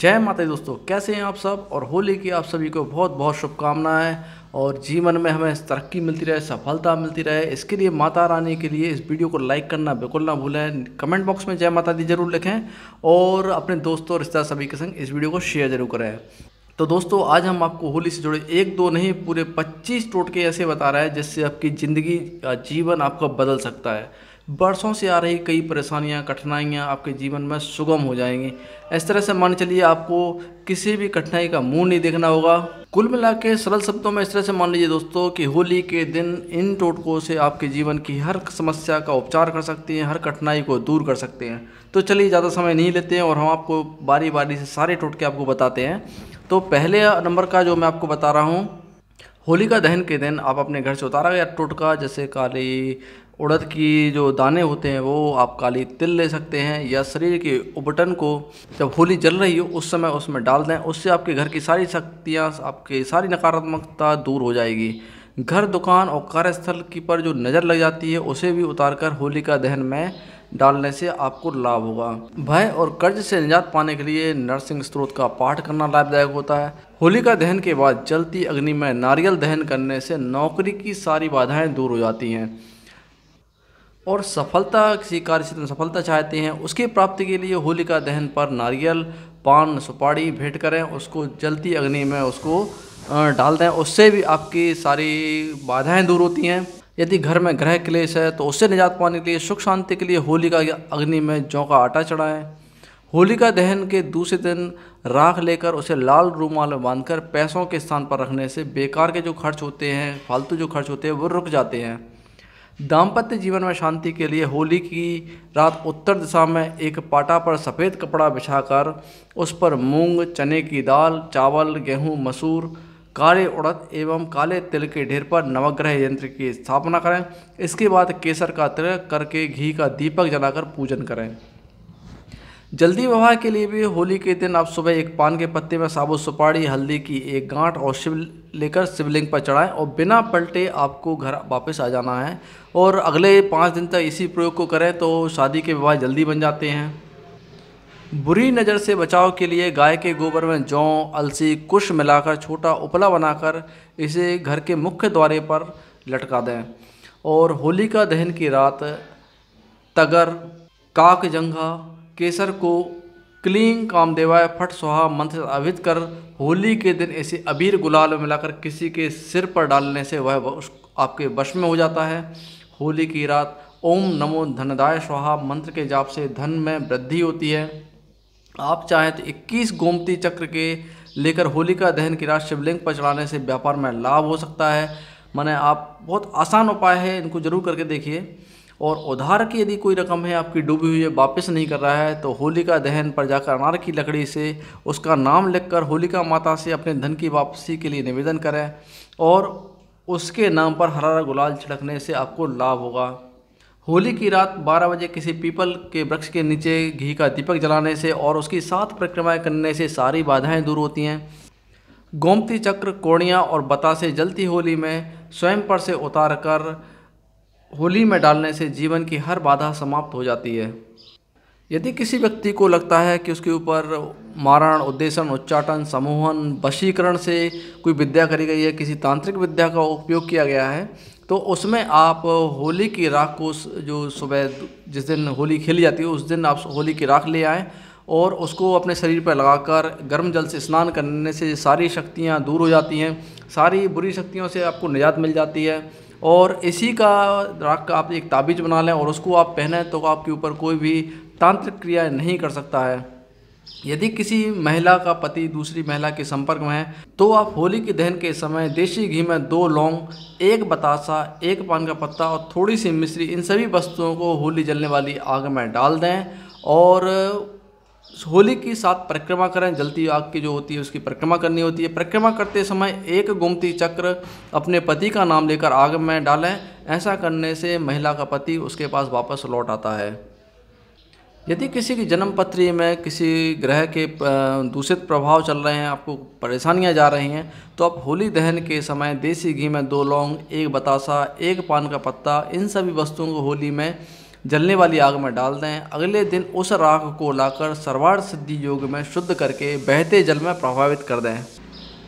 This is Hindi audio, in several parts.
जय माता दोस्तों कैसे हैं आप सब और होली की आप सभी को बहुत बहुत शुभकामनाएं और जीवन में हमें तरक्की मिलती रहे सफलता मिलती रहे इसके लिए माता रानी के लिए इस वीडियो को लाइक करना बिल्कुल ना भूलें कमेंट बॉक्स में जय माता दी जरूर लिखें और अपने दोस्तों और रिश्तेदार सभी के संग इस वीडियो को शेयर जरूर करें तो दोस्तों आज हम आपको होली से जुड़े एक दो नहीं पूरे पच्चीस टोटके ऐसे बता रहे हैं जिससे आपकी ज़िंदगी जीवन आपका बदल सकता है बरसों से आ रही कई परेशानियां कठिनाइयां आपके जीवन में सुगम हो जाएंगी इस तरह से मान चलिए आपको किसी भी कठिनाई का मुंह नहीं देखना होगा कुल मिला के सरल शब्दों में इस तरह से मान लीजिए दोस्तों कि होली के दिन इन टोटकों से आपके जीवन की हर समस्या का उपचार कर सकते हैं हर कठिनाई को दूर कर सकते हैं तो चलिए ज़्यादा समय नहीं लेते हैं और हम आपको बारी बारी से सारे टोटके आपको बताते हैं तो पहले नंबर का जो मैं आपको बता रहा हूँ होलिका दहन के दिन आप अपने घर से उतारा गया टोटका जैसे काली उड़द की जो दाने होते हैं वो आप काली तिल ले सकते हैं या शरीर के उबटन को जब होली जल रही हो उस समय उसमें डाल दें उससे आपके घर की सारी शक्तियाँ आपकी सारी नकारात्मकता दूर हो जाएगी घर दुकान और कार्यस्थल की पर जो नज़र लग जाती है उसे भी उतार कर होलिका दहन में डालने से आपको लाभ होगा भय और कर्ज से निजात पाने के लिए नरसिंह स्त्रोत का पाठ करना लाभदायक होता है होलिका दहन के बाद जलती अग्नि में नारियल दहन करने से नौकरी की सारी बाधाएं दूर हो जाती हैं और सफलता किसी कार्य से सफलता चाहते हैं उसकी प्राप्ति के लिए होलिका दहन पर नारियल पान सुपारी भेंट करें उसको जलती अग्नि में उसको डाल दें उससे भी आपकी सारी बाधाएं दूर होती हैं यदि घर में ग्रह क्लेश है तो उससे निजात पाने के लिए सुख शांति के लिए होलिका अग्नि में जौ का आटा चढ़ाएं होलिका दहन के दूसरे दिन राख लेकर उसे लाल रूमाल में बांधकर पैसों के स्थान पर रखने से बेकार के जो खर्च होते हैं फालतू जो खर्च होते हैं वो रुक जाते हैं दाम्पत्य जीवन में शांति के लिए होली की रात उत्तर दिशा में एक पाटा पर सफ़ेद कपड़ा बिछाकर उस पर मूंग चने की दाल चावल गेहूं, मसूर काले उड़द एवं काले तिल के ढेर पर नवग्रह यंत्र की स्थापना करें इसके बाद केसर का तिल करके घी का दीपक जलाकर पूजन करें जल्दी विवाह के लिए भी होली के दिन आप सुबह एक पान के पत्ते में साबुत सुपारी हल्दी की एक गांठ और शिव लेकर शिवलिंग पर चढ़ाएं और बिना पलटे आपको घर वापस आ जाना है और अगले पाँच दिन तक इसी प्रयोग को करें तो शादी के विवाह जल्दी बन जाते हैं बुरी नज़र से बचाव के लिए गाय के गोबर में जौ अलसी कुश मिलाकर छोटा उपला बनाकर इसे घर के मुख्य द्वारे पर लटका दें और होलिका दहन की रात तगर काक जंघा केसर को क्लीं कामदेवाय फट सुहा मंत्र से अभित कर होली के दिन ऐसे अबीर गुलाल में मिलाकर किसी के सिर पर डालने से वह आपके वश में हो जाता है होली की रात ओम नमो धनदाय स्वाहा मंत्र के जाप से धन में वृद्धि होती है आप चाहें तो 21 गोमती चक्र के लेकर होलिका दहन की रात शिवलिंग पर चढ़ाने से व्यापार में लाभ हो सकता है मैंने आप बहुत आसान उपाय है इनको जरूर करके देखिए और उधार की यदि कोई रकम है आपकी डूबी हुई है वापस नहीं कर रहा है तो होलिका दहन पर जाकर अनार की लकड़ी से उसका नाम लिखकर होलिका माता से अपने धन की वापसी के लिए निवेदन करें और उसके नाम पर हरा गुलाल छिड़कने से आपको लाभ होगा होली की रात 12 बजे किसी पीपल के वृक्ष के नीचे घी का दीपक जलाने से और उसकी सात परिक्रमाएँ करने से सारी बाधाएँ दूर होती हैं गोमती चक्र कोणिया और बतासे जलती होली में स्वयं पर से उतार कर होली में डालने से जीवन की हर बाधा समाप्त हो जाती है यदि किसी व्यक्ति को लगता है कि उसके ऊपर मारण उद्देशन उच्चाटन समूहन वशीकरण से कोई विद्या करी गई है किसी तांत्रिक विद्या का उपयोग किया गया है तो उसमें आप होली की राख को जो सुबह जिस दिन होली खेली जाती है उस दिन आप होली की राख ले आएँ और उसको अपने शरीर पर लगाकर गर्म जल से स्नान करने से सारी शक्तियाँ दूर हो जाती हैं सारी बुरी शक्तियों से आपको निजात मिल जाती है और इसी का राख का आप एक ताबीज बना लें और उसको आप पहने तो आपके ऊपर कोई भी तांत्रिक क्रिया नहीं कर सकता है यदि किसी महिला का पति दूसरी महिला के संपर्क में है तो आप होली के दहन के समय देशी घी में दो लौंग एक बतासा एक पान का पत्ता और थोड़ी सी मिश्री इन सभी वस्तुओं को होली जलने वाली आग में डाल दें और होली के साथ परिक्रमा करें जलती आग की जो होती है उसकी परिक्रमा करनी होती है परिक्रमा करते समय एक गोमती चक्र अपने पति का नाम लेकर आग में डालें ऐसा करने से महिला का पति उसके पास वापस लौट आता है यदि किसी की जन्मपत्री में किसी ग्रह के दूषित प्रभाव चल रहे हैं आपको परेशानियां जा रही हैं तो आप होली दहन के समय देसी घी में दो लौंग एक बतासा एक पान का पत्ता इन सभी वस्तुओं को होली में जलने वाली आग में डाल दें अगले दिन उस राख को लाकर सर्वार सिद्धि योग में शुद्ध करके बहते जल में प्रभावित कर दें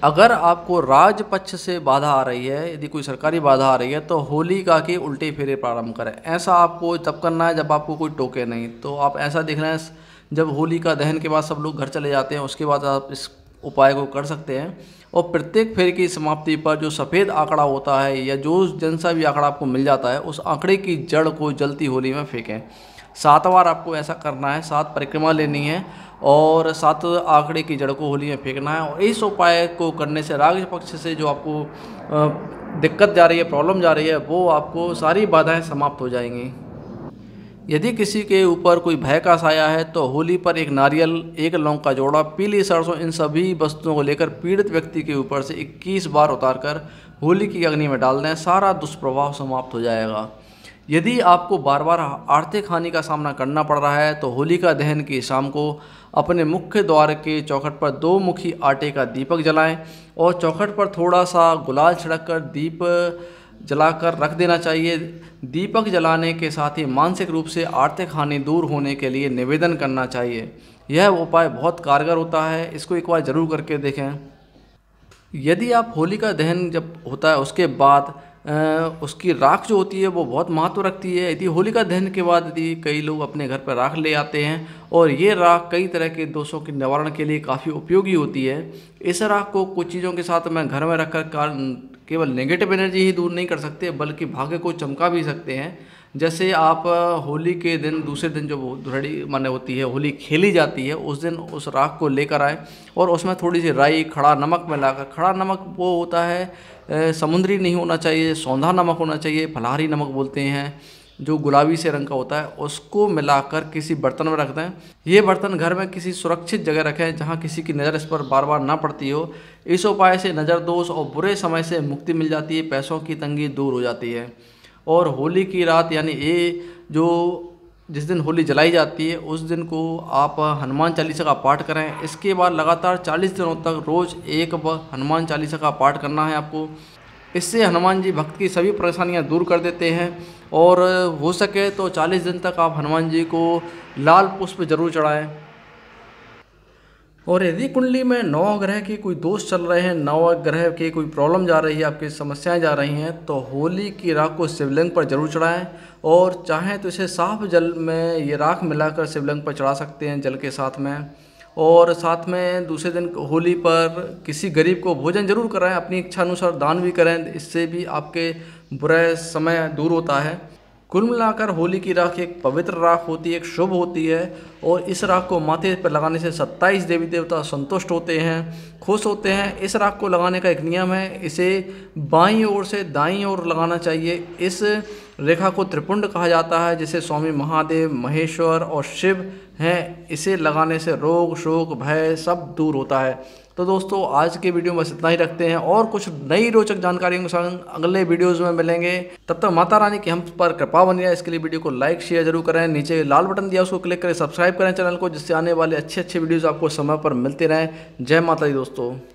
अगर आपको राजपक्ष से बाधा आ रही है यदि कोई सरकारी बाधा आ रही है तो होली का के उल्टे फेरे प्रारंभ करें ऐसा आपको तब करना है जब आपको कोई टोके नहीं तो आप ऐसा देख रहे हैं जब होली का दहन के बाद सब लोग घर चले जाते हैं उसके बाद आप इस उपाय को कर सकते हैं और प्रत्येक फेर की समाप्ति पर जो सफ़ेद आंकड़ा होता है या जो जन सा भी आंकड़ा आपको मिल जाता है उस आंकड़े की जड़ को जलती होली में फेंकें सात बार आपको ऐसा करना है सात परिक्रमा लेनी है और सात आंकड़े की जड़ को होली में फेंकना है और इस उपाय को करने से राग पक्ष से जो आपको दिक्कत जा रही है प्रॉब्लम जा रही है वो आपको सारी बाधाएँ समाप्त हो जाएंगी यदि किसी के ऊपर कोई भय का साया है तो होली पर एक नारियल एक लौंग का जोड़ा पीली सरसों इन सभी वस्तुओं को लेकर पीड़ित व्यक्ति के ऊपर से 21 बार उतारकर होली की अग्नि में डाल दें सारा दुष्प्रभाव समाप्त हो जाएगा यदि आपको बार बार आर्थिक हानि का सामना करना पड़ रहा है तो होलिका दहन की शाम को अपने मुख्य द्वार के चौखट पर दो मुखी आटे का दीपक जलाएं और चौखट पर थोड़ा सा गुलाल छिड़क कर दीप जलाकर रख देना चाहिए दीपक जलाने के साथ ही मानसिक रूप से आर्थिक हानि दूर होने के लिए निवेदन करना चाहिए यह उपाय बहुत कारगर होता है इसको एक बार ज़रूर करके देखें यदि आप होलिका दहन जब होता है उसके बाद उसकी राख जो होती है वो बहुत महत्व रखती है यदि होलिका दहन के बाद यदि कई लोग अपने घर पर राख ले आते हैं और ये राख कई तरह के दोषों के निवारण के लिए काफ़ी उपयोगी होती है इस राख को कुछ चीज़ों के साथ मैं घर में रखकर केवल नेगेटिव एनर्जी ही दूर नहीं कर सकते बल्कि भाग्य को चमका भी सकते हैं जैसे आप होली के दिन दूसरे दिन जो धुरड़ी माने होती है होली खेली जाती है उस दिन उस राख को लेकर आए और उसमें थोड़ी सी राई खड़ा नमक मिलाकर खड़ा नमक वो होता है समुद्री नहीं होना चाहिए सौंधा नमक होना चाहिए फलाहारी नमक बोलते हैं जो गुलाबी से रंग का होता है उसको मिलाकर किसी बर्तन में रख दें ये बर्तन घर में किसी सुरक्षित जगह रखें जहाँ किसी की नज़र इस पर बार बार ना पड़ती हो इस उपाय से नज़र दोष और बुरे समय से मुक्ति मिल जाती है पैसों की तंगी दूर हो जाती है और होली की रात यानी ये जो जिस दिन होली जलाई जाती है उस दिन को आप हनुमान चालीसा का पाठ करें इसके बाद लगातार 40 दिनों तक रोज़ एक हनुमान चालीसा का पाठ करना है आपको इससे हनुमान जी भक्त की सभी परेशानियां दूर कर देते हैं और हो सके तो 40 दिन तक आप हनुमान जी को लाल पुष्प जरूर चढ़ाएं और यदि कुंडली में नौ ग्रह के कोई दोष चल रहे हैं नौ ग्रह के कोई प्रॉब्लम जा रही है आपकी समस्याएं जा रही हैं तो होली की राख को शिवलिंग पर जरूर चढ़ाएं और चाहें तो इसे साफ जल में ये राख मिलाकर शिवलिंग पर चढ़ा सकते हैं जल के साथ में और साथ में दूसरे दिन होली पर किसी गरीब को भोजन जरूर कराएँ अपनी इच्छा अनुसार दान भी करें इससे भी आपके बुरा समय दूर होता है कुल मिलाकर होली की राख एक पवित्र राख होती है एक शुभ होती है और इस राख को माथे पर लगाने से 27 देवी देवता संतुष्ट होते हैं खुश होते हैं इस राख को लगाने का एक नियम है इसे बाई ओर से दाई ओर लगाना चाहिए इस रेखा को त्रिपुंड कहा जाता है जिसे स्वामी महादेव महेश्वर और शिव हैं इसे लगाने से रोग शोक भय सब दूर होता है तो दोस्तों आज के वीडियो में बस इतना ही रखते हैं और कुछ नई रोचक जानकारियों के साथ अगले वीडियोस में मिलेंगे तब तक माता रानी की हम पर कृपा बनी रहे इसके लिए वीडियो को लाइक शेयर जरूर करें नीचे लाल बटन दिया उसको क्लिक करें सब्सक्राइब करें चैनल को जिससे आने वाले अच्छे अच्छे वीडियोज़ आपको समय पर मिलते रहें जय माता दी दोस्तों